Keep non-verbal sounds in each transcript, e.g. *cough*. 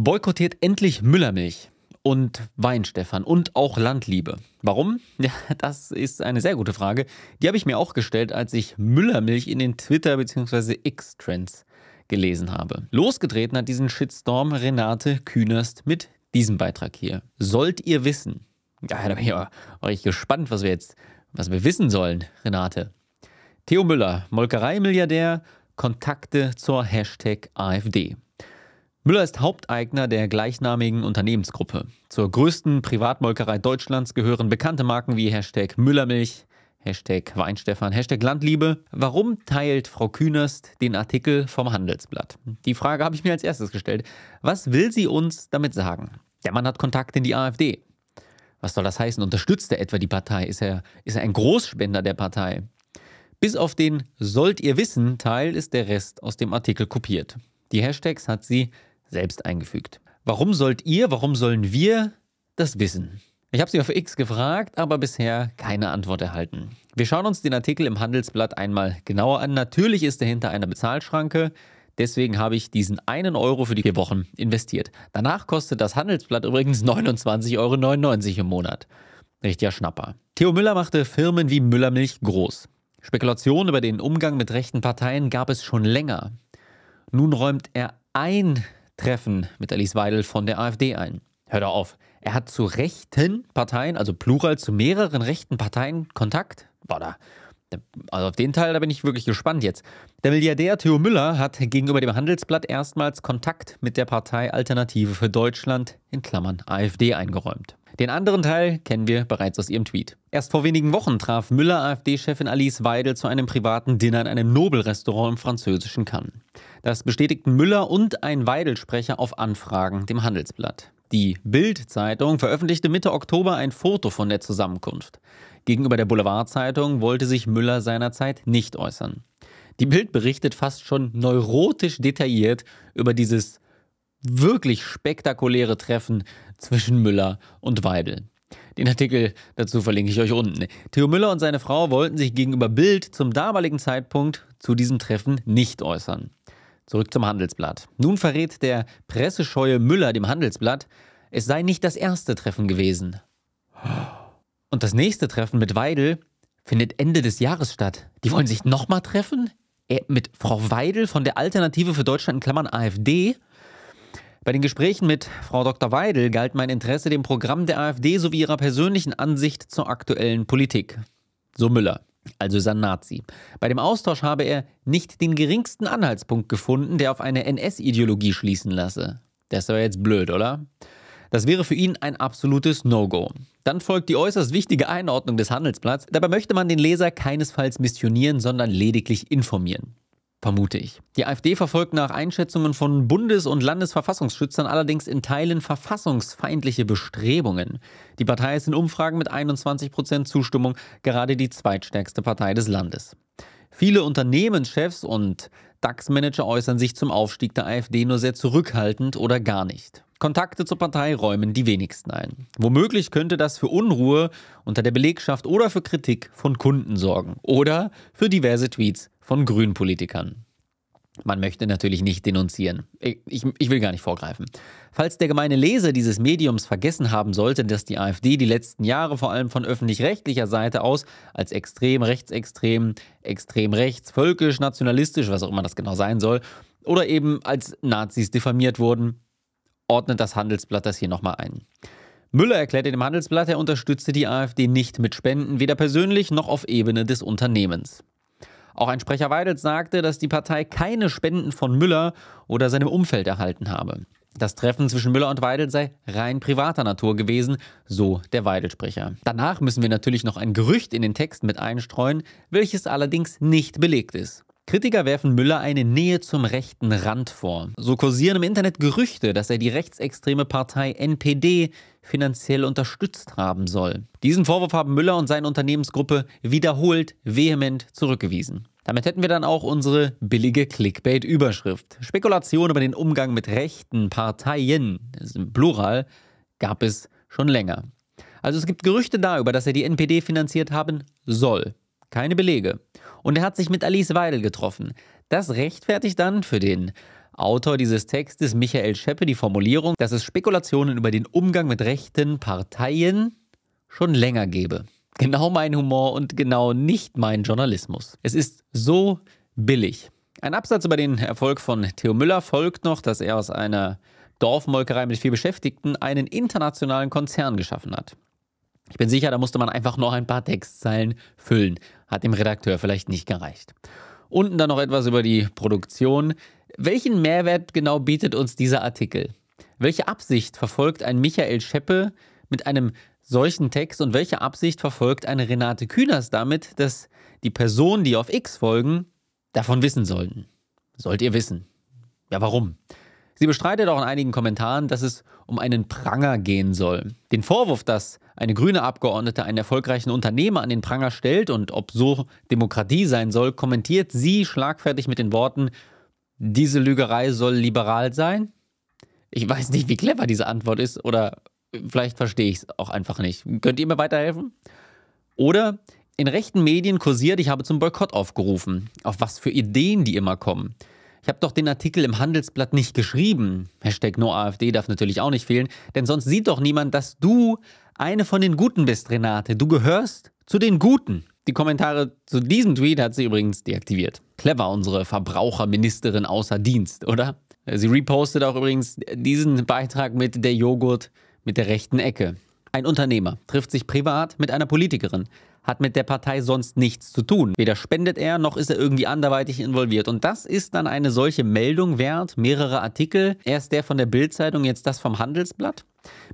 Boykottiert endlich Müllermilch und Weinstefan und auch Landliebe. Warum? *laughs* Ja, das ist eine sehr gute Frage. Die habe ich mir auch gestellt, als ich Müllermilch in den Twitter- bzw. X-Trends gelesen habe. Losgetreten hat diesen Shitstorm Renate Kühnerst mit diesem Beitrag hier. Sollt ihr wissen? Ja, da bin ich aber richtig gespannt, was wir jetzt, was wir wissen sollen, Renate. Theo Müller, Molkereimilliardär, Kontakte zur Hashtag AfD. Müller ist Haupteigner der gleichnamigen Unternehmensgruppe. Zur größten Privatmolkerei Deutschlands gehören bekannte Marken wie Hashtag Müllermilch, Hashtag Weinstefan, Hashtag Landliebe. Warum teilt Frau Kühnerst den Artikel vom Handelsblatt? Die Frage habe ich mir als erstes gestellt. Was will sie uns damit sagen? Der Mann hat Kontakt in die AfD. Was soll das heißen? Unterstützt er etwa die Partei? Ist er, ist er ein Großspender der Partei? Bis auf den Sollt ihr wissen Teil ist der Rest aus dem Artikel kopiert. Die Hashtags hat sie selbst eingefügt. Warum sollt ihr, warum sollen wir das wissen? Ich habe sie auf X gefragt, aber bisher keine Antwort erhalten. Wir schauen uns den Artikel im Handelsblatt einmal genauer an. Natürlich ist er hinter einer Bezahlschranke. Deswegen habe ich diesen einen Euro für die vier Wochen investiert. Danach kostet das Handelsblatt übrigens 29,99 Euro im Monat. Richtiger Schnapper. Theo Müller machte Firmen wie Müllermilch groß. Spekulationen über den Umgang mit rechten Parteien gab es schon länger. Nun räumt er ein, Treffen mit Alice Weidel von der AfD ein. Hör doch auf. Er hat zu rechten Parteien, also plural zu mehreren rechten Parteien Kontakt. Boah, da, also auf den Teil, da bin ich wirklich gespannt jetzt. Der Milliardär Theo Müller hat gegenüber dem Handelsblatt erstmals Kontakt mit der Partei Alternative für Deutschland in Klammern AfD eingeräumt. Den anderen Teil kennen wir bereits aus ihrem Tweet. Erst vor wenigen Wochen traf Müller AfD-Chefin Alice Weidel zu einem privaten Dinner in einem Nobelrestaurant im französischen Cannes. Das bestätigten Müller und ein Weidel-Sprecher auf Anfragen dem Handelsblatt. Die Bild-Zeitung veröffentlichte Mitte Oktober ein Foto von der Zusammenkunft. Gegenüber der Boulevard-Zeitung wollte sich Müller seinerzeit nicht äußern. Die Bild berichtet fast schon neurotisch detailliert über dieses wirklich spektakuläre Treffen zwischen Müller und Weidel. Den Artikel dazu verlinke ich euch unten. Theo Müller und seine Frau wollten sich gegenüber Bild zum damaligen Zeitpunkt zu diesem Treffen nicht äußern. Zurück zum Handelsblatt. Nun verrät der pressescheue Müller dem Handelsblatt, es sei nicht das erste Treffen gewesen. Und das nächste Treffen mit Weidel findet Ende des Jahres statt. Die wollen sich nochmal treffen? mit Frau Weidel von der Alternative für Deutschland in Klammern AfD bei den Gesprächen mit Frau Dr. Weidel galt mein Interesse dem Programm der AfD sowie ihrer persönlichen Ansicht zur aktuellen Politik. So Müller, also sein Nazi. Bei dem Austausch habe er nicht den geringsten Anhaltspunkt gefunden, der auf eine NS-Ideologie schließen lasse. Das wäre jetzt blöd, oder? Das wäre für ihn ein absolutes No-Go. Dann folgt die äußerst wichtige Einordnung des Handelsblatts. Dabei möchte man den Leser keinesfalls missionieren, sondern lediglich informieren vermute ich. Die AfD verfolgt nach Einschätzungen von Bundes- und Landesverfassungsschützern allerdings in Teilen verfassungsfeindliche Bestrebungen. Die Partei ist in Umfragen mit 21 Prozent Zustimmung gerade die zweitstärkste Partei des Landes. Viele Unternehmenschefs und DAX-Manager äußern sich zum Aufstieg der AfD nur sehr zurückhaltend oder gar nicht. Kontakte zur Partei räumen die wenigsten ein. Womöglich könnte das für Unruhe unter der Belegschaft oder für Kritik von Kunden sorgen oder für diverse Tweets von Grünpolitikern. Man möchte natürlich nicht denunzieren. Ich, ich, will gar nicht vorgreifen. Falls der gemeine Leser dieses Mediums vergessen haben sollte, dass die AfD die letzten Jahre vor allem von öffentlich-rechtlicher Seite aus als extrem rechtsextrem, extrem rechts, völkisch, nationalistisch, was auch immer das genau sein soll, oder eben als Nazis diffamiert wurden, ordnet das Handelsblatt das hier nochmal ein. Müller erklärte dem Handelsblatt, er unterstütze die AfD nicht mit Spenden, weder persönlich noch auf Ebene des Unternehmens. Auch ein Sprecher Weidels sagte, dass die Partei keine Spenden von Müller oder seinem Umfeld erhalten habe. Das Treffen zwischen Müller und Weidel sei rein privater Natur gewesen, so der Weidelsprecher. Danach müssen wir natürlich noch ein Gerücht in den Text mit einstreuen, welches allerdings nicht belegt ist. Kritiker werfen Müller eine Nähe zum rechten Rand vor. So kursieren im Internet Gerüchte, dass er die rechtsextreme Partei NPD finanziell unterstützt haben soll. Diesen Vorwurf haben Müller und seine Unternehmensgruppe wiederholt vehement zurückgewiesen. Damit hätten wir dann auch unsere billige Clickbait-Überschrift. Spekulation über den Umgang mit rechten Parteien, das ist im Plural, gab es schon länger. Also es gibt Gerüchte darüber, dass er die NPD finanziert haben soll. Keine Belege und er hat sich mit Alice Weidel getroffen. Das rechtfertigt dann für den Autor dieses Textes Michael Scheppe die Formulierung, dass es Spekulationen über den Umgang mit rechten Parteien schon länger gebe. Genau mein Humor und genau nicht mein Journalismus. Es ist so billig. Ein Absatz über den Erfolg von Theo Müller folgt noch, dass er aus einer Dorfmolkerei mit vier Beschäftigten einen internationalen Konzern geschaffen hat. Ich bin sicher, da musste man einfach noch ein paar Textzeilen füllen. Hat dem Redakteur vielleicht nicht gereicht. Unten dann noch etwas über die Produktion. Welchen Mehrwert genau bietet uns dieser Artikel? Welche Absicht verfolgt ein Michael Scheppe mit einem solchen Text und welche Absicht verfolgt eine Renate Kühners damit, dass die Personen, die auf X folgen, davon wissen sollten? Sollt ihr wissen. Ja, warum? Sie bestreitet auch in einigen Kommentaren, dass es um einen Pranger gehen soll. Den Vorwurf, dass eine grüne Abgeordnete einen erfolgreichen Unternehmer an den Pranger stellt und ob so Demokratie sein soll, kommentiert sie schlagfertig mit den Worten, diese Lügerei soll liberal sein? Ich weiß nicht, wie clever diese Antwort ist oder vielleicht verstehe ich es auch einfach nicht. Könnt ihr mir weiterhelfen? Oder in rechten Medien kursiert, ich habe zum Boykott aufgerufen. Auf was für Ideen die immer kommen. Ich habe doch den Artikel im Handelsblatt nicht geschrieben. Hashtag NoAfD darf natürlich auch nicht fehlen, denn sonst sieht doch niemand, dass du eine von den Guten bist, Renate. Du gehörst zu den Guten. Die Kommentare zu diesem Tweet hat sie übrigens deaktiviert. Clever, unsere Verbraucherministerin außer Dienst, oder? Sie repostet auch übrigens diesen Beitrag mit der Joghurt mit der rechten Ecke. Ein Unternehmer trifft sich privat mit einer Politikerin, hat mit der Partei sonst nichts zu tun. Weder spendet er, noch ist er irgendwie anderweitig involviert. Und das ist dann eine solche Meldung wert, mehrere Artikel, erst der von der Bildzeitung, jetzt das vom Handelsblatt.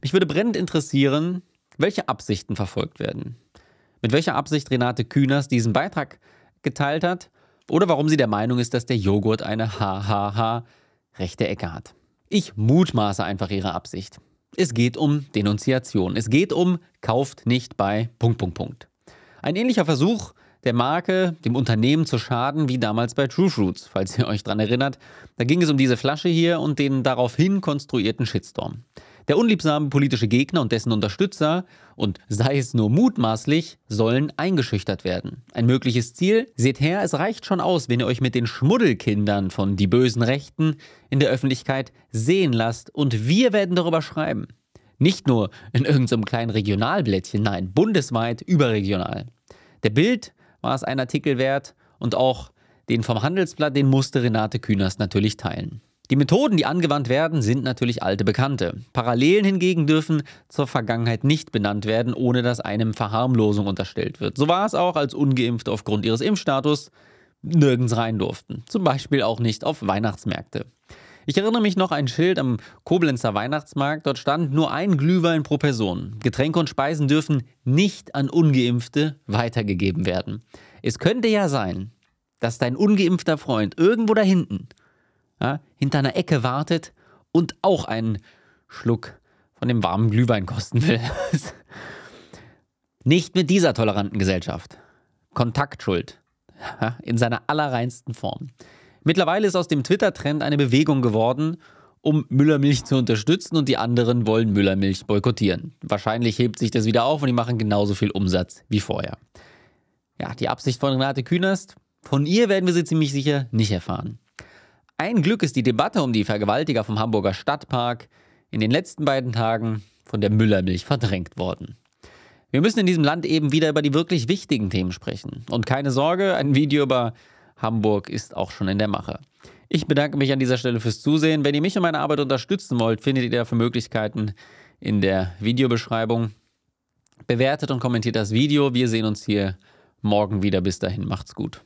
Mich würde brennend interessieren, welche Absichten verfolgt werden. Mit welcher Absicht Renate Kühners diesen Beitrag geteilt hat oder warum sie der Meinung ist, dass der Joghurt eine hahaha rechte Ecke hat. Ich mutmaße einfach ihre Absicht. Es geht um Denunziation. Es geht um kauft nicht bei Punkt Punkt Punkt. Ein ähnlicher Versuch der Marke, dem Unternehmen zu schaden, wie damals bei True Fruits, falls ihr euch daran erinnert. Da ging es um diese Flasche hier und den daraufhin konstruierten Shitstorm. Der unliebsame politische Gegner und dessen Unterstützer, und sei es nur mutmaßlich, sollen eingeschüchtert werden. Ein mögliches Ziel? Seht her, es reicht schon aus, wenn ihr euch mit den Schmuddelkindern von die bösen Rechten in der Öffentlichkeit sehen lasst und wir werden darüber schreiben. Nicht nur in irgendeinem kleinen Regionalblättchen, nein, bundesweit, überregional. Der Bild war es ein Artikel wert und auch den vom Handelsblatt, den musste Renate Künast natürlich teilen. Die Methoden, die angewandt werden, sind natürlich alte Bekannte. Parallelen hingegen dürfen zur Vergangenheit nicht benannt werden, ohne dass einem Verharmlosung unterstellt wird. So war es auch, als ungeimpfte aufgrund ihres Impfstatus nirgends rein durften. Zum Beispiel auch nicht auf Weihnachtsmärkte. Ich erinnere mich noch an ein Schild am Koblenzer Weihnachtsmarkt. Dort stand nur ein Glühwein pro Person. Getränke und Speisen dürfen nicht an Ungeimpfte weitergegeben werden. Es könnte ja sein, dass dein ungeimpfter Freund irgendwo da hinten ja, hinter einer Ecke wartet und auch einen Schluck von dem warmen Glühwein kosten will. *laughs* Nicht mit dieser toleranten Gesellschaft. Kontaktschuld. Ja, in seiner allerreinsten Form. Mittlerweile ist aus dem Twitter-Trend eine Bewegung geworden, um Müllermilch zu unterstützen und die anderen wollen Müllermilch boykottieren. Wahrscheinlich hebt sich das wieder auf und die machen genauso viel Umsatz wie vorher. Ja, die Absicht von Renate Künast, von ihr werden wir sie ziemlich sicher nicht erfahren. Ein Glück ist die Debatte um die Vergewaltiger vom Hamburger Stadtpark in den letzten beiden Tagen von der Müllermilch verdrängt worden. Wir müssen in diesem Land eben wieder über die wirklich wichtigen Themen sprechen. Und keine Sorge, ein Video über Hamburg ist auch schon in der Mache. Ich bedanke mich an dieser Stelle fürs Zusehen. Wenn ihr mich und meine Arbeit unterstützen wollt, findet ihr dafür Möglichkeiten in der Videobeschreibung. Bewertet und kommentiert das Video. Wir sehen uns hier morgen wieder. Bis dahin, macht's gut.